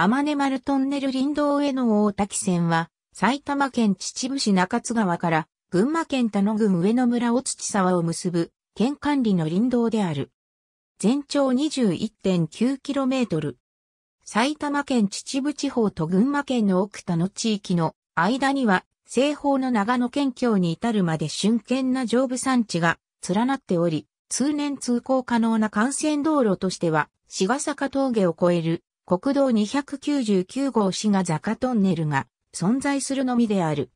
天根丸トンネル林道への大滝線は、埼玉県秩父市中津川から、群馬県田野郡上野村小土沢を結ぶ、県管理の林道である。全長 21.9km。埼玉県秩父地方と群馬県の奥田の地域の間には、西方の長野県境に至るまで瞬間な上部山地が連なっており、通年通行可能な幹線道路としては、滋ヶ坂峠を越える国道299号滋賀坂トンネルが存在するのみである。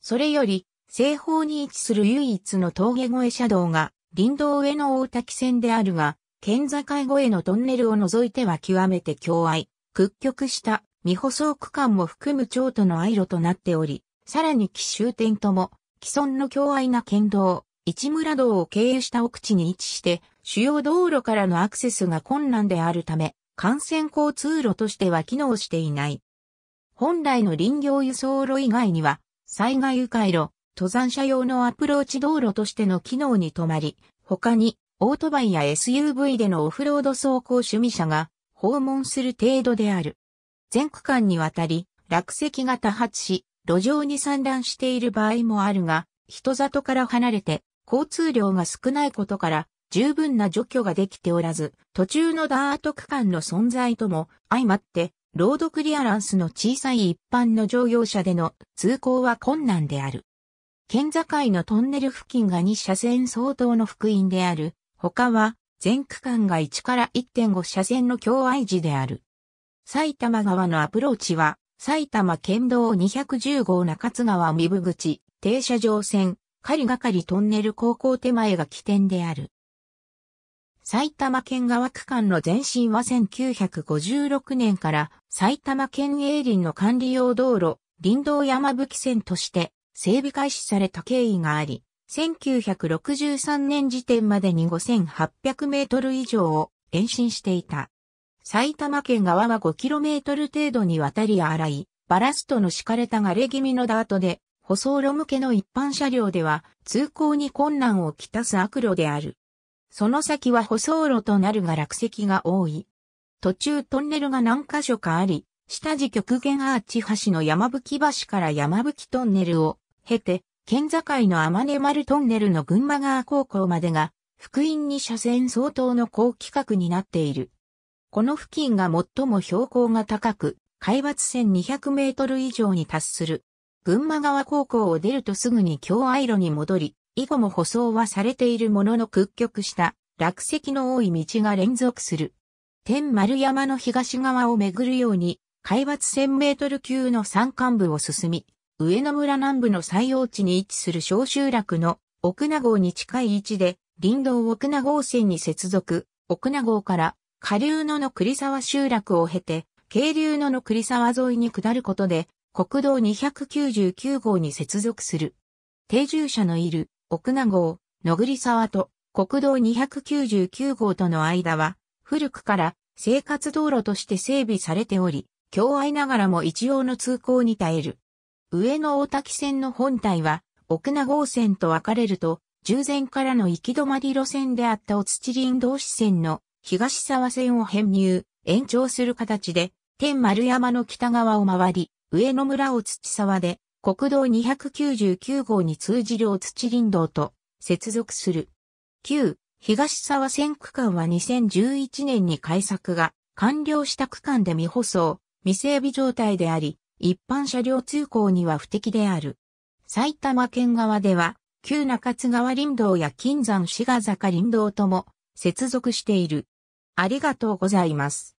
それより、西方に位置する唯一の峠越え車道が林道上の大滝線であるが、県境越えのトンネルを除いては極めて狭隘、屈曲した未舗装区間も含む町との愛路となっており、さらに奇襲点とも、既存の狭隘な県道、市村道を経由した奥地に位置して、主要道路からのアクセスが困難であるため、幹線交通路としては機能していない。本来の林業輸送路以外には、災害迂回路、登山者用のアプローチ道路としての機能に止まり、他に、オートバイや SUV でのオフロード走行趣味者が訪問する程度である。全区間にわたり、落石が多発し、路上に散乱している場合もあるが、人里から離れて交通量が少ないことから、十分な除去ができておらず、途中のダート区間の存在とも相まって、ロードクリアランスの小さい一般の乗用車での通行は困難である。県境のトンネル付近が2車線相当の福音である。他は全区間が1から1.5車線の境愛時である。埼玉側のアプローチは埼玉県道210号中津川三部口停車場線、狩りがかりトンネル高校手前が起点である。埼玉県側区間の前身は1956年から埼玉県営林の管理用道路、林道山吹線として整備開始された経緯があり、1963年時点までに5800メートル以上を延伸していた。埼玉県側は5トル程度にわたり荒い、バラストの敷かれたがれ気味のダートで、舗装路向けの一般車両では通行に困難をきたす悪路である。その先は舗装路となるが落石が多い。途中トンネルが何箇所かあり、下地極限アーチ橋の山吹橋から山吹トンネルを経て、県境の天根丸トンネルの群馬川高校までが、福音に車線相当の高規格になっている。この付近が最も標高が高く、海抜線2 0 0メートル以上に達する。群馬川高校を出るとすぐに京イ路に戻り、以後も舗装はされているものの屈曲した落石の多い道が連続する。天丸山の東側をめぐるように、海抜1000メートル級の山間部を進み、上野村南部の最用地に位置する小集落の奥名号に近い位置で、林道奥名号線に接続、奥名号から下流野の栗沢集落を経て、渓流野の栗沢沿いに下ることで、国道299号に接続する。定住者のいる奥名号、野栗沢と国道299号との間は、古くから生活道路として整備されており、狭愛ながらも一応の通行に耐える。上野大滝線の本体は、奥名号線と分かれると、従前からの行き止まり路線であったお土林道支線の東沢線を編入、延長する形で、天丸山の北側を回り、上野村お土沢で、国道299号に通じるお土林道と接続する。旧東沢線区間は2011年に改作が完了した区間で未舗装、未整備状態であり、一般車両通行には不適である。埼玉県側では、旧中津川林道や金山志賀坂林道とも接続している。ありがとうございます。